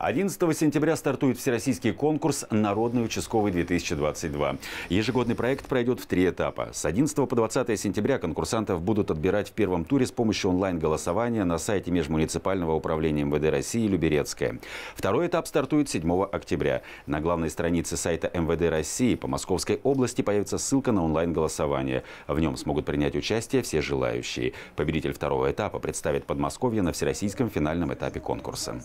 11 сентября стартует всероссийский конкурс «Народный участковый-2022». Ежегодный проект пройдет в три этапа. С 11 по 20 сентября конкурсантов будут отбирать в первом туре с помощью онлайн-голосования на сайте Межмуниципального управления МВД России «Люберецкое». Второй этап стартует 7 октября. На главной странице сайта МВД России по Московской области появится ссылка на онлайн-голосование. В нем смогут принять участие все желающие. Победитель второго этапа представит Подмосковье на всероссийском финальном этапе конкурса.